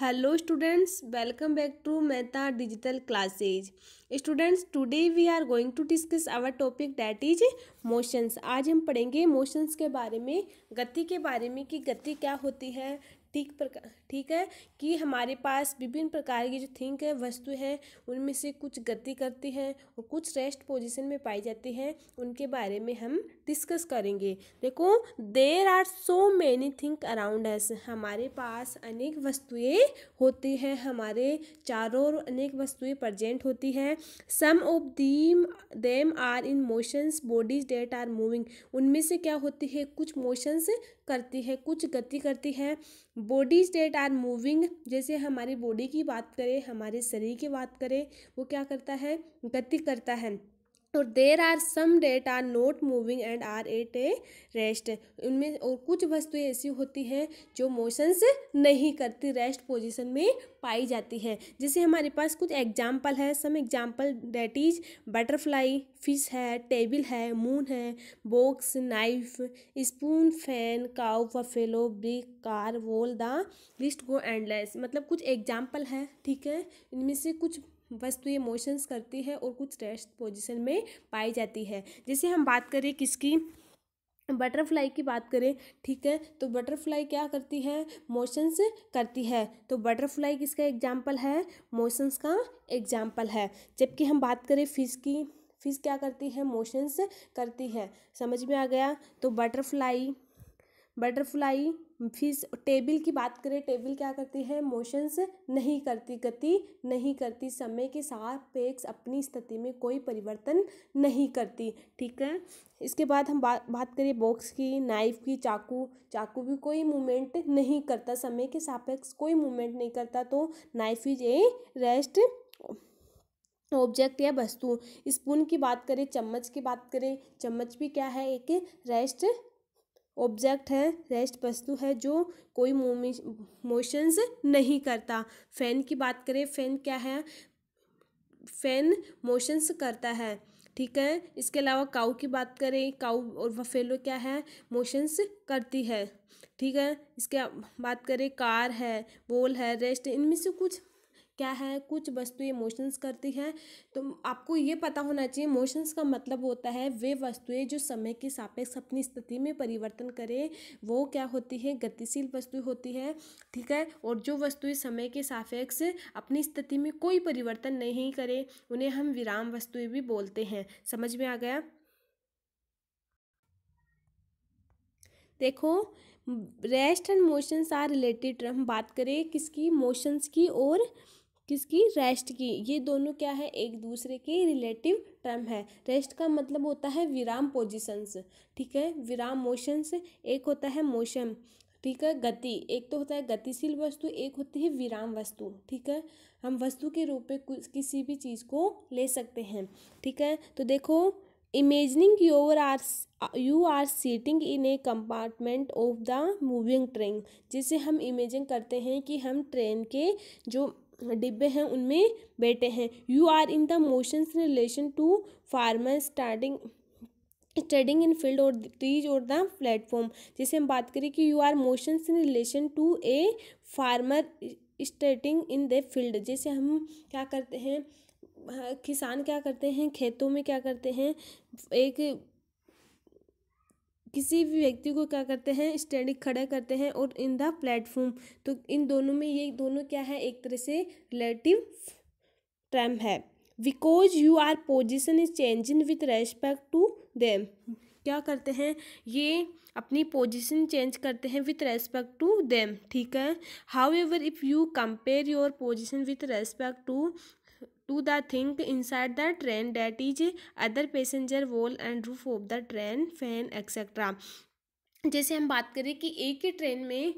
hello students welcome back to Mehta digital classes students today we are going to discuss our topic that is motions आज हम पढ़ेंगे motions के बारे में गति के बारे में कि गति क्या होती है ठीक प्रकार ठीक है कि हमारे पास विभिन्न प्रकार की जो थिंक है वस्तु है उनमें से कुछ गति करती हैं और कुछ रेस्ट पोजीशन में पाई जाती हैं उनके बारे में हम डिस्कस करेंगे देखो there are so many things around us हमारे पास अनेक वस्तुएं होती हैं हमारे चारों ओर अनेक वस्तुएं प्रजेंट होती हैं some of them them are in motions bodies that are moving उनमें से क्या होती है कुछ मोशंस करती है कुछ गति करती है बॉडी स्टेट आर मूविंग जैसे हमारी बॉडी की बात करें हमारे शरीर की बात करें वो क्या करता है गति करता है और there are some that are not moving and are at a rest उनमें और कुछ वस्तुएं ऐसी होती हैं जो मोशंस नहीं करती रेस्ट पोजिशन में पाई जाती है जैसे हमारे पास कुछ एग्जाम्पल है some example that is butterfly fish है टेबल है मून है box knife spoon fan cow buffalo brick car wall the list go endless मतलब कुछ एग्जाम्पल है ठीक है इनमें से कुछ वस्तु तो ये मोशंस करती है और कुछ रेस्ट पोजिशन में पाई जाती है जैसे हम बात करें किसकी बटरफ्लाई की बात करें ठीक है तो बटरफ्लाई क्या करती है मोशंस करती है तो बटरफ्लाई किसका एग्जाम्पल है मोशंस का एग्जाम्पल है जबकि हम बात करें फिश की फिश क्या करती है मोशंस करती है समझ में आ गया तो बटरफ्लाई बटरफ्लाई फिर टेबल की बात करें टेबल क्या करती है मोशंस नहीं करती गति नहीं करती समय के सापेक्ष अपनी स्थिति में कोई परिवर्तन नहीं करती ठीक है इसके बाद हम बात बात करें बॉक्स की नाइफ की चाकू चाकू भी कोई मूवमेंट नहीं करता समय के सापेक्ष कोई मूवमेंट नहीं करता तो knife is a rest object या वस्तु स्पून की बात करें चम्मच की बात करें चम्मच भी क्या है एक रेस्ट ऑब्जेक्ट है रेस्ट वस्तु है जो कोई मोशंस नहीं करता फैन की बात करें फैन क्या है फैन मोशंस करता है ठीक है इसके अलावा काउ की बात करें काऊ और वफेलो क्या है मोशंस करती है ठीक है इसके बात करें कार है बोल है रेस्ट इनमें से कुछ क्या है कुछ वस्तु इमोशंस करती हैं तो आपको ये पता होना चाहिए इमोशंस का मतलब होता है वे वस्तुएं जो समय के सापेक्ष अपनी स्थिति में परिवर्तन करें वो क्या होती है गतिशील वस्तु होती है ठीक है और जो वस्तुएं समय के सापेक्ष अपनी स्थिति में कोई परिवर्तन नहीं करें उन्हें हम विराम वस्तुएं भी बोलते हैं समझ में आ गया देखो rest and motions are related हम बात करें किसकी मोशंस की और किसकी रेस्ट की ये दोनों क्या है एक दूसरे के रिलेटिव टर्म है रेस्ट का मतलब होता है विराम पोजिशंस ठीक है विराम मोशंस एक होता है मोशन ठीक है गति एक तो होता है गतिशील वस्तु एक होती है विराम वस्तु ठीक है हम वस्तु के रूप में कुछ किसी भी चीज़ को ले सकते हैं ठीक है तो देखो imagining your are you are sitting in a compartment of the moving train जिसे हम इमेजिन करते हैं कि हम ट्रेन के जो डिब्बे हैं उनमें बैठे हैं you are in the motions relation to farmer starting studying in field और ट्रीज और द प्लेटफॉर्म जैसे हम बात करें कि you are motions in relation to a farmer studying in the field जैसे हम क्या करते हैं किसान क्या करते हैं खेतों में क्या करते हैं एक किसी भी व्यक्ति को क्या करते हैं स्टैंडिंग खड़ा करते हैं और इन द प्लेटफॉर्म तो इन दोनों में ये दोनों क्या है एक तरह से रिलेटिव टर्म है because you are position is changing with respect to them क्या करते हैं ये अपनी पोजिशन चेंज करते हैं विथ रेस्पेक्ट टू देम ठीक है how if you compare your position with respect to to the things inside the train that is other passenger wall and roof of the train fan etcetera जैसे हम बात करें कि एक ही train में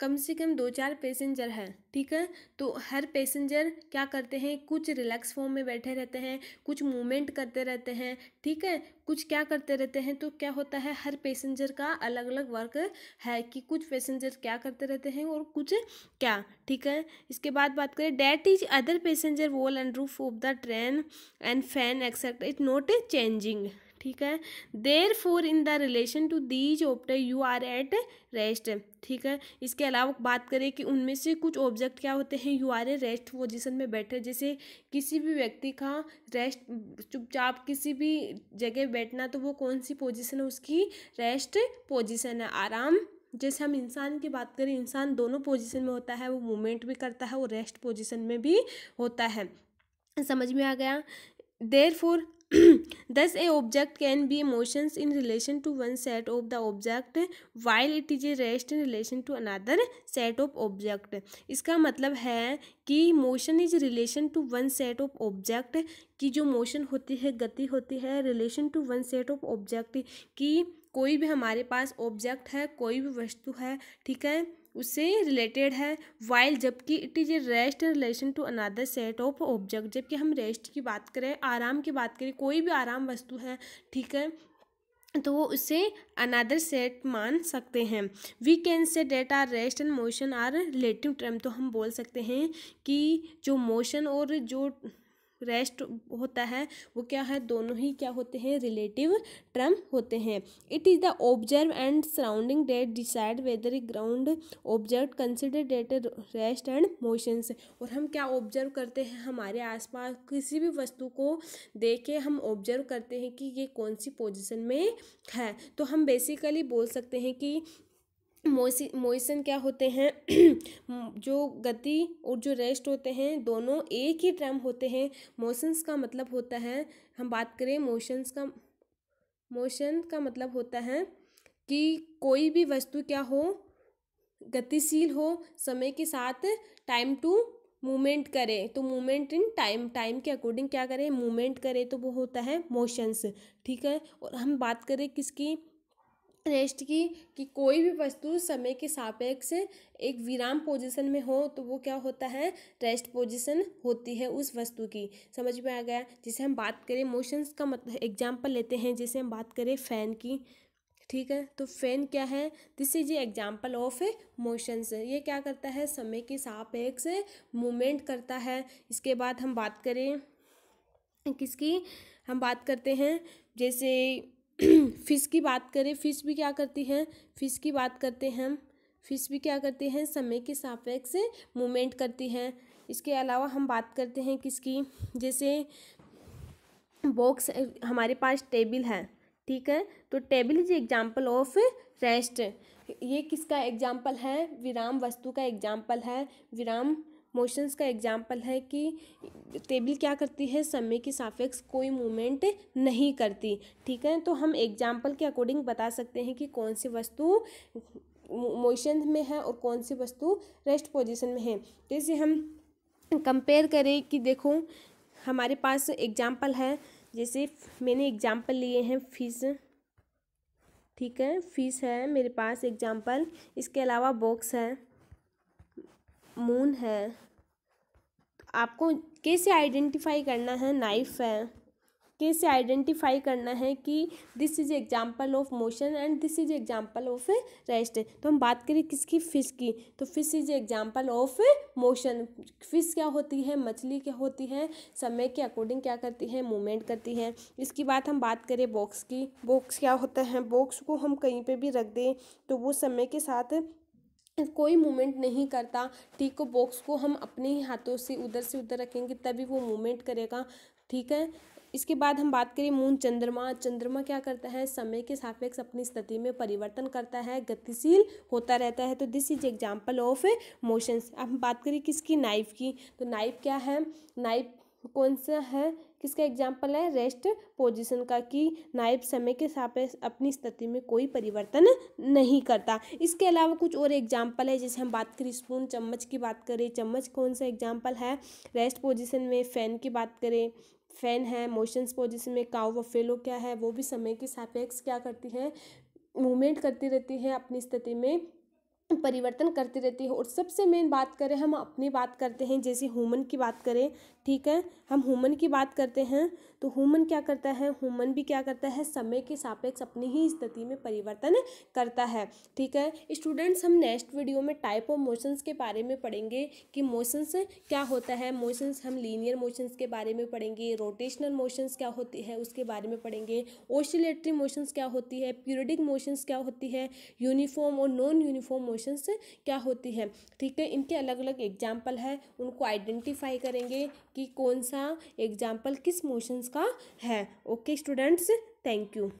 कम से कम दो चार पैसेंजर हैं ठीक है तो हर पैसेंजर क्या करते हैं कुछ रिलैक्स फॉर्म में बैठे रहते हैं कुछ मूवमेंट करते रहते हैं ठीक है कुछ क्या करते रहते हैं तो क्या होता है हर पैसेंजर का अलग अलग वर्क है कि कुछ पैसेंजर क्या करते रहते हैं और कुछ क्या ठीक है इसके बाद बात करें that is other passenger wall and roof of the train and fan etcetera it not changing ठीक है therefore in the relation to these ऑप्टर यू आर एट रेस्ट ठीक है इसके अलावा बात करें कि उनमें से कुछ ऑब्जेक्ट क्या होते हैं you are a rest position में बैठे जैसे किसी भी व्यक्ति का रेस्ट चुपचाप किसी भी जगह बैठना तो वो कौन सी पोजिशन है उसकी रेस्ट पोजिशन है आराम जैसे हम इंसान की बात करें इंसान दोनों पोजिशन में होता है वो मूवमेंट भी करता है वो रेस्ट पोजिशन में भी होता है समझ में आ गया therefore thus a object can be motion in relation to one set of the object while it is a rest in relation to another set of object इसका मतलब है कि motion is relation to one set of object की जो motion होती है गति होती है relation to one set of object की कोई भी हमारे पास ऑब्जेक्ट है कोई भी वस्तु है ठीक है उससे रिलेटेड है वाइल जबकि it is a rest in relation to another set of object जबकि हम रेस्ट की बात करें आराम की बात करें कोई भी आराम वस्तु है ठीक है तो वो उसे अनादर सेट मान सकते हैं we can say that are rest and motion are relative term तो हम बोल सकते हैं कि जो मोशन और जो रेस्ट होता है वो क्या है दोनों ही क्या होते हैं रिलेटिव टर्म होते हैं it is the observe and surrounding that decide whether ground observe consider that rest and motions और हम क्या ऑब्जर्व करते हैं हमारे आसपास किसी भी वस्तु को देख के हम ऑब्जर्व करते हैं कि ये कौन सी पोजिशन में है तो हम बेसिकली बोल सकते हैं कि मोइसिन मोइसन क्या होते हैं जो गति और जो रेस्ट होते हैं दोनों एक ही टर्म होते हैं मोशंस का मतलब होता है हम बात करें मोशंस का मोशन का मतलब होता है कि कोई भी वस्तु क्या हो गतिशील हो समय के साथ टाइम टू मूवमेंट करें तो मूवमेंट इन टाइम टाइम के अकॉर्डिंग क्या करें मूवमेंट करें तो वो होता है मोशंस ठीक है और हम बात करें किसकी रेस्ट की कि कोई भी वस्तु समय के सापेक्ष एक विराम पोजीशन में हो तो वो क्या होता है रेस्ट पोजीशन होती है उस वस्तु की समझ में आ गया जैसे हम बात करें मोशंस का मतलब एग्जाम्पल लेते हैं जैसे हम बात करें फ़ैन की ठीक है तो फैन क्या है दिस इज ये एग्जाम्पल ऑफ ए मोशंस ये क्या करता है समय के सापेक्ष मूवमेंट करता है इसके बाद हम बात करें किसकी हम बात करते हैं जैसे फ़िश की बात करें फ़िश भी क्या करती हैं फ़िश की बात करते हैं हम फ़िश भी क्या करते हैं समय के सापेक्ष मूवमेंट करती हैं इसके अलावा हम बात करते हैं किसकी जैसे बॉक्स हमारे पास टेबल है ठीक है तो table is example of rest ये किसका एग्जाम्पल है विराम वस्तु का एग्जाम्पल है विराम मोशंस का एग्जाम्पल है कि टेबल क्या करती है समय के सापेक्ष कोई मूवमेंट नहीं करती ठीक है तो हम एग्जाम्पल के अकॉर्डिंग बता सकते हैं कि कौन सी वस्तु मोशन में है और कौन सी वस्तु रेस्ट पोजीशन में है जैसे हम कंपेयर करें कि देखो हमारे पास एग्जाम्पल है जैसे मैंने एग्जाम्पल लिए हैं फीस ठीक है फीस है मेरे पास एग्जाम्पल इसके अलावा बॉक्स है मून है आपको कैसे आइडेंटिफाई करना है नाइफ है कैसे आइडेंटिफाई करना है कि this is example of motion and this is example of rest तो हम बात करें किसकी फ़िश की तो fish is example of motion fish क्या होती है मछली क्या होती है समय के अकॉर्डिंग क्या करती है मूवमेंट करती है इसकी बात हम बात करें बॉक्स की बॉक्स क्या होता है बॉक्स को हम कहीं पर भी रख दें तो वो समय के साथ कोई मूवमेंट नहीं करता ठीक है बॉक्स को हम अपने ही हाथों से उधर से उधर रखेंगे तभी वो मूवमेंट करेगा ठीक है इसके बाद हम बात करें मून चंद्रमा चंद्रमा क्या करता है समय के सापेक्ष अपनी स्थिति में परिवर्तन करता है गतिशील होता रहता है तो this is example of motions अब हम बात करें किसकी नाइफ की तो नाइफ क्या है नाइफ कौन सा है किसका एग्जाम्पल है रेस्ट पोजिशन का कि नायब समय के सापेक्ष अपनी स्थिति में कोई परिवर्तन नहीं करता इसके अलावा कुछ और एग्जाम्पल है जैसे हम बात करें स्पून चम्मच की बात करें चम्मच कौन सा एग्जाम्पल है रेस्ट पोजिशन में फ़ैन की बात करें फ़ैन है मोशंस पोजिशन में काउ व फेलो क्या है वो भी समय के सापेक्ष क्या करती है मूवमेंट करती रहती है अपनी स्थिति में परिवर्तन करती रहती है और सबसे मेन बात करें हम अपनी बात करते हैं जैसे ह्यूमन की बात करें ठीक है हम ह्यूमन की बात करते हैं तो ह्यूमन क्या करता है ह्यूमन भी क्या करता है समय के सापेक्ष अपनी ही स्थिति में परिवर्तन करता है ठीक है स्टूडेंट्स हम नेक्स्ट वीडियो में टाइप ऑफ मोशंस के बारे में पढ़ेंगे कि मोशंस क्या होता है मोशंस हम लीनियर मोशंस के बारे में पढ़ेंगे रोटेशनल मोशंस क्या होती है उसके बारे में पढ़ेंगे ओशिलेटरी मोशंस क्या होती है पीरियडिक मोशंस क्या होती है यूनिफॉर्म और नॉन यूनिफॉर्म क्वेश्चंस क्या होती है ठीक है इनके अलग अलग एग्जाम्पल है उनको आइडेंटिफाई करेंगे कि कौन सा एग्जाम्पल किस मोशंस का है ओके स्टूडेंट्स थैंक यू